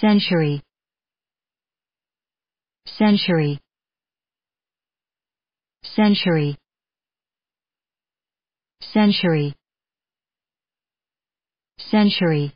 century century century century century